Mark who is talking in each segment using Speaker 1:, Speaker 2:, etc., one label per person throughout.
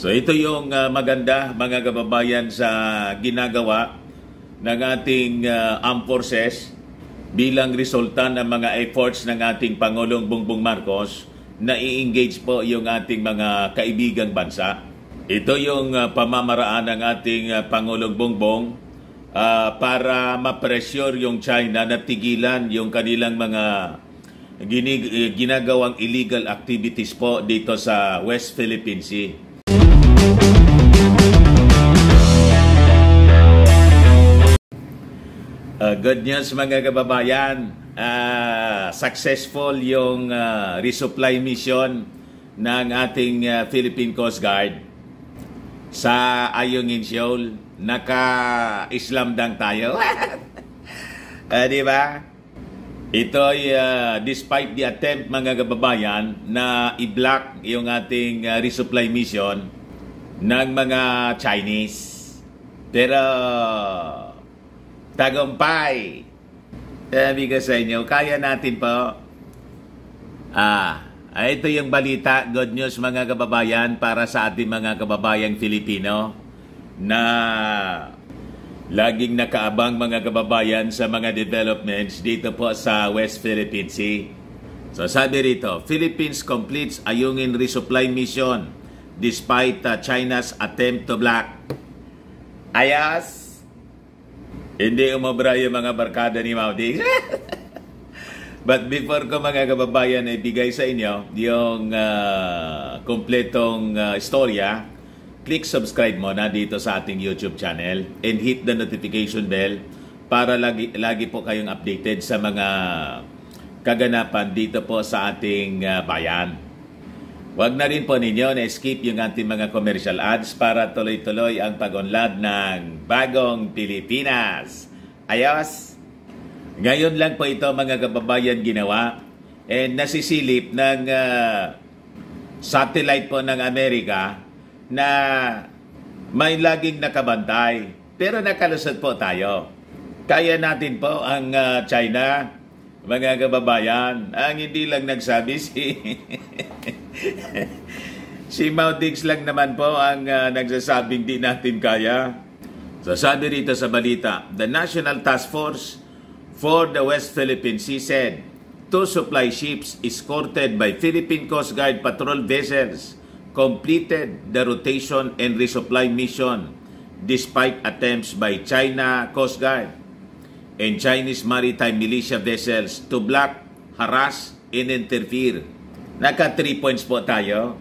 Speaker 1: So ito yung uh, maganda mga kababayan sa ginagawa ng ating uh, armed forces bilang resulta ng mga efforts ng ating Pangulong Bongbong Marcos na i-engage po yung ating mga kaibigang bansa. Ito yung uh, pamamaraan ng ating uh, Pangulong Bongbong uh, para ma-pressure yung China na tigilan yung kanilang mga ginig- ginagawang illegal activities po dito sa West Philippine Sea. Uh, good news mga kababayan. Uh, successful yung uh, resupply mission ng ating uh, Philippine Coast Guard sa Ayungin Shoal. Naka-Islam dang tayo. uh, di ba? Ito ay uh, despite the attempt mga kababayan na i-block yung ating uh, resupply mission ng mga Chinese. Pero, tagumpay! Sabi ko sa inyo, kaya natin po. Ah, ito yung balita, good news mga kababayan para sa ating mga kababayang Filipino na laging nakaabang mga kababayan sa mga developments dito po sa West Philippine Sea. So sabi rito, Philippines completes Ayungin Resupply Mission despite uh, China's attempt to block. Ayas, hindi umabra yung mga barkada ni Mao Mauding. But before ko mga kababayan bigay sa inyo yung uh, kompletong uh, istorya, click subscribe mo na dito sa ating YouTube channel and hit the notification bell para lagi, lagi po kayong updated sa mga kaganapan dito po sa ating uh, bayan. Huwag na rin po ninyo na skip yung ating mga commercial ads para tuloy-tuloy ang pag-unlad ng Bagong Pilipinas. Ayos! Ngayon lang po ito mga kababayan ginawa and nasisilip ng uh, satellite po ng Amerika na may laging nakabantay pero nakalusot po tayo. Kaya natin po ang uh, China mga kababayan. Ang hindi lang nagsabi si si Maudix lang naman po ang uh, nagsasabing di natin kaya. Sasabi rito sa balita, the National Task Force for the West Philippine Sea said, two supply ships escorted by Philippine Coast Guard patrol vessels completed the rotation and resupply mission despite attempts by China Coast Guard and Chinese maritime militia vessels to block, harass, and interfere. Naka 3 points po tayo.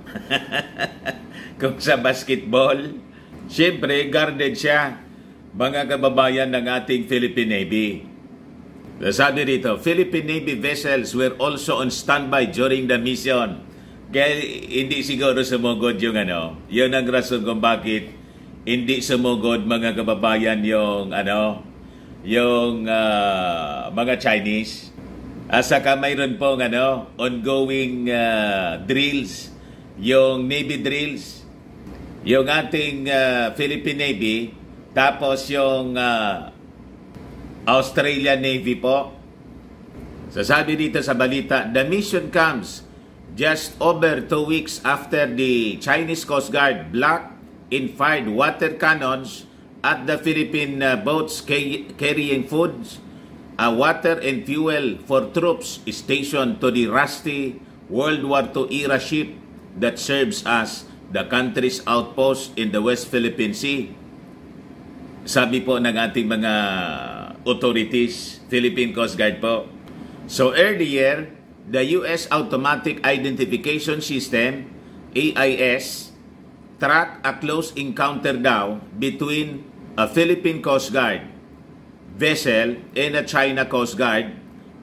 Speaker 1: Kung sa basketball, syempre guarded siya mga kababayan ng ating Philippine Navy. Sabi dito, Philippine Navy vessels were also on standby during the mission. Kaya hindi siguro sumugod yung ano. Yun ang rason kung bakit hindi sumugod mga kababayan yung ano, yung uh, mga Chinese. Asa ah, saka mayroon pong ano, ongoing uh, drills, yung Navy drills, yung ating uh, Philippine Navy, tapos yung uh, Australian Navy po. Sasabi dito sa balita, the mission comes just over two weeks after the Chinese Coast Guard blocked in fired water cannons at the Philippine uh, boats carrying foods, uh, water and fuel for troops stationed to the rusty World War II era ship that serves as the country's outpost in the West Philippine Sea. Sabi po ng ating mga authorities, Philippine Coast Guard po. So earlier, the U.S. Automatic Identification System, AIS, tracked a close encounter daw between a Philippine Coast Guard vessel and a China Coast Guard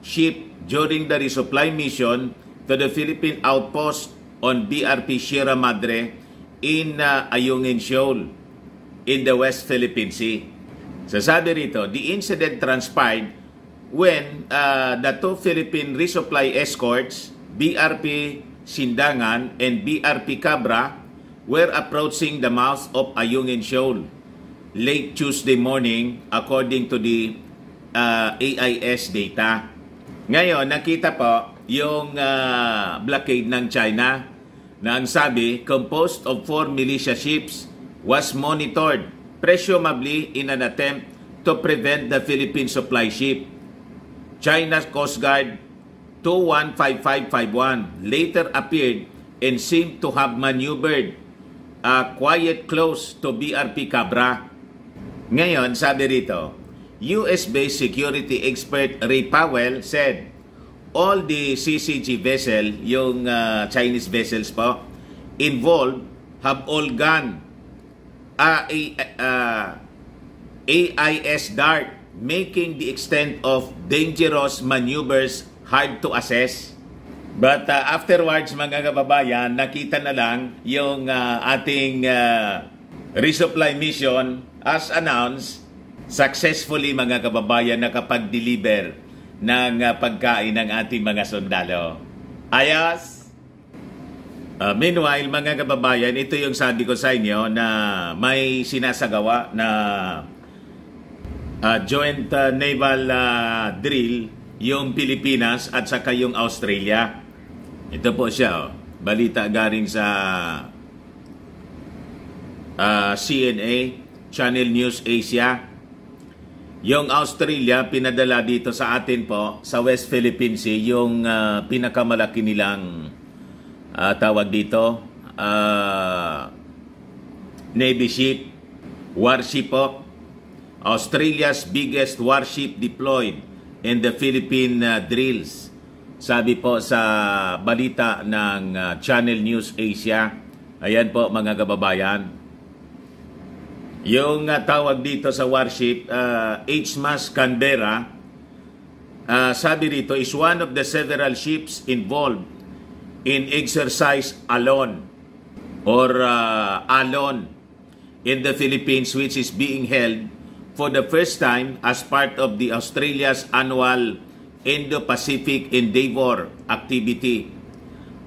Speaker 1: ship during the resupply mission to the Philippine outpost on BRP Sierra Madre in uh, Ayungin Shoal in the West Philippine Sea. Sasabi rito, the incident transpired when uh, the two Philippine resupply escorts, BRP Sindangan and BRP Cabra, were approaching the mouth of Ayungin Shoal late Tuesday morning according to the uh, AIS data. Ngayon, nakita po yung uh, blockade ng China na ang sabi, composed of four militia ships was monitored presumably in an attempt to prevent the Philippine supply ship. China's Coast Guard 215551 later appeared and seemed to have maneuvered a uh, quiet close to BRP Cabra ngayon, sabi rito, US-based security expert Ray Powell said, all the CCG vessel, yung uh, Chinese vessels po, involved have all gone uh, AIS DART, making the extent of dangerous maneuvers hard to assess. But uh, afterwards, mga kababayan, nakita na lang yung uh, ating uh, resupply mission as announced successfully mga kababayan nakapag-deliver ng uh, pagkain ng ating mga sundalo. Ayos! Uh, meanwhile, mga kababayan, ito yung sabi ko sa inyo na may sinasagawa na uh, joint uh, naval uh, drill yung Pilipinas at saka yung Australia. Ito po siya, oh. balita garing sa uh, ah, CNA, Channel News Asia. Yung Australia, pinadala dito sa atin po, sa West Philippine Sea, yung uh, pinakamalaki nilang uh, tawag dito, uh, Navy ship, warship po. Australia's biggest warship deployed in the Philippine uh, drills. Sabi po sa balita ng uh, Channel News Asia. Ayan po mga kababayan. Yung uh, tawag dito sa warship, uh, ah, HMAS Canberra, uh, ah, sabi rito, is one of the several ships involved in exercise alone or uh, alone in the Philippines which is being held for the first time as part of the Australia's annual Indo-Pacific Endeavor activity.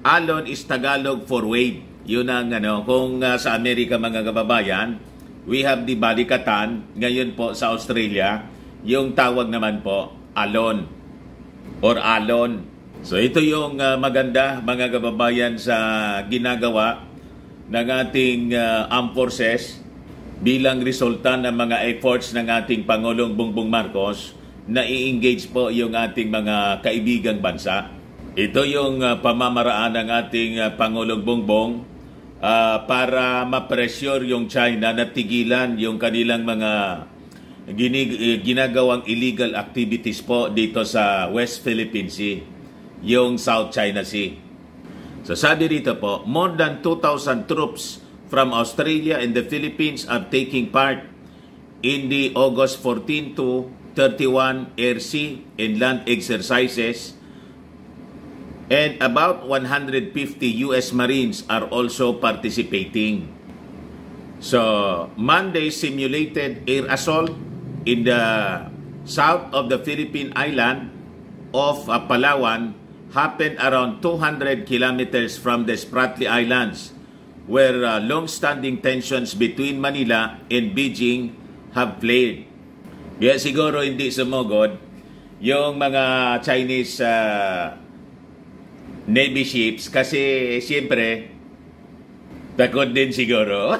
Speaker 1: Alon is Tagalog for wave. Yun ang ano, kung uh, sa Amerika mga kababayan, we have the Balikatan, ngayon po sa Australia, yung tawag naman po, alon or alon. So ito yung uh, maganda mga kababayan sa ginagawa ng ating uh, armed forces bilang resulta ng mga efforts ng ating Pangulong Bongbong Marcos na i-engage po yung ating mga kaibigang bansa. Ito yung uh, pamamaraan ng ating uh, Pangulong Bongbong uh, para ma-pressure yung China na tigilan yung kanilang mga ginig, eh, ginagawang illegal activities po dito sa West Philippine Sea, yung South China Sea. So sabi rito po, more than 2,000 troops from Australia and the Philippines are taking part in the August 14 to 31 air, sea, and land exercises And about 150 US Marines are also participating. So, Monday simulated air assault in the south of the Philippine island of uh, Palawan happened around 200 kilometers from the Spratly Islands where uh, long-standing tensions between Manila and Beijing have played. Kaya siguro hindi sumugod yung mga Chinese uh, Navy ships kasi siyempre takot din siguro.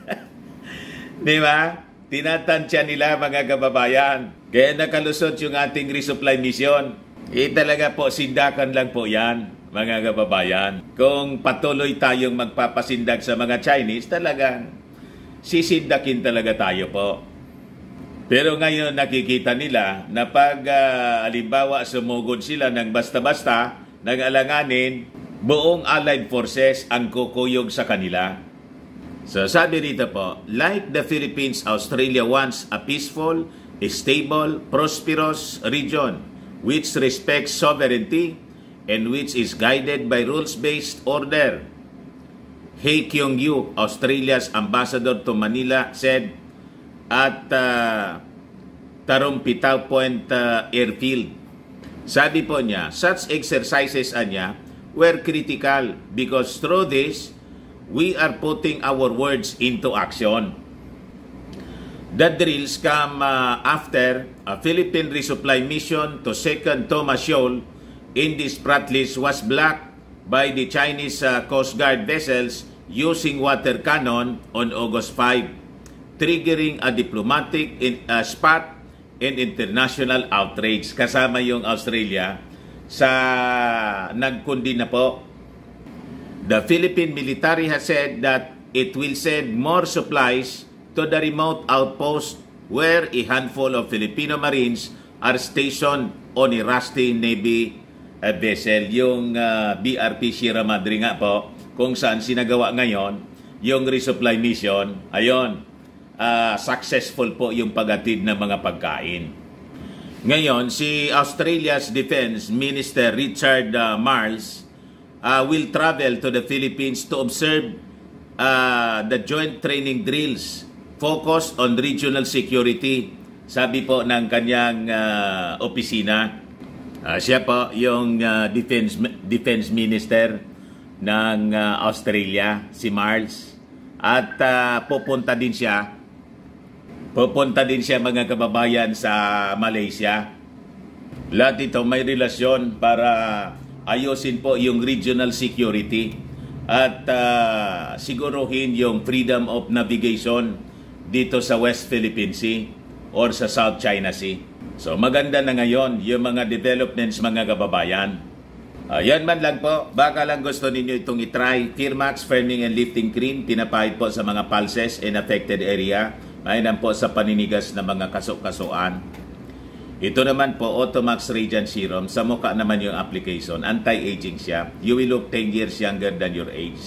Speaker 1: Di ba? Tinatansya nila mga kababayan. Kaya nakalusot yung ating resupply mission. E talaga po, sindakan lang po yan, mga kababayan. Kung patuloy tayong magpapasindag sa mga Chinese, talagang sisindakin talaga tayo po. Pero ngayon nakikita nila na pag uh, ah, alimbawa sumugod sila ng basta-basta, nag alanganin, buong Allied Forces ang kukuyog sa kanila. So sabi rito po, like the Philippines, Australia wants a peaceful, stable, prosperous region which respects sovereignty and which is guided by rules-based order. Hei Kyung-yu, Australia's ambassador to Manila, said at uh, Tarumpitaw Point uh, Airfield sabi po niya, such exercises anya were critical because through this, we are putting our words into action. The drills come uh, after a Philippine resupply mission to second Thomas Shoal in the Spratlys was blocked by the Chinese uh, Coast Guard vessels using water cannon on August 5, triggering a diplomatic in, uh, spat in international outrage kasama yung Australia sa nagkundi na po. The Philippine military has said that it will send more supplies to the remote outpost where a handful of Filipino Marines are stationed on a rusty Navy uh, vessel. Yung uh, BRP Sierra Madre nga po, kung saan sinagawa ngayon yung resupply mission. Ayon, uh, successful po yung paghatid ng mga pagkain. Ngayon, si Australia's Defense Minister Richard uh, Marles uh, will travel to the Philippines to observe uh, the joint training drills focused on regional security. Sabi po ng kanyang uh, opisina, uh, siya po yung uh, defense defense minister ng uh, Australia, si Marles. At uh, pupunta din siya Pupunta din siya mga kababayan sa Malaysia. Lahat ito may relasyon para ayusin po yung regional security at uh, siguruhin yung freedom of navigation dito sa West Philippine Sea or sa South China Sea. So maganda na ngayon yung mga developments mga kababayan. Ayan uh, man lang po, baka lang gusto ninyo itong itry. Firmax Firming and Lifting Cream, pinapahid po sa mga pulses and affected area. Ayon po sa paninigas ng mga kaso-kasuan. Ito naman po, Automax Radiant Serum. Sa mukha naman yung application. Anti-aging siya. You will look 10 years younger than your age.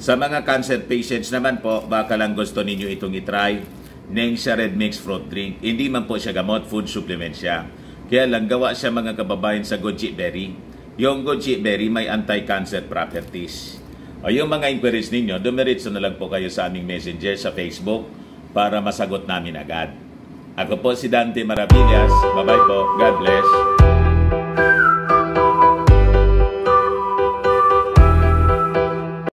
Speaker 1: Sa mga cancer patients naman po, baka lang gusto ninyo itong itry. Nengsa Red Mix Fruit Drink. Hindi man po siya gamot, food supplement siya. Kaya lang gawa siya mga kababayan sa goji berry. Yung goji berry may anti-cancer properties. O yung mga inquiries ninyo, dumiritso na lang po kayo sa aming messenger sa Facebook para masagot namin agad. Ako po si Dante Maravillas. Bye-bye po. God bless.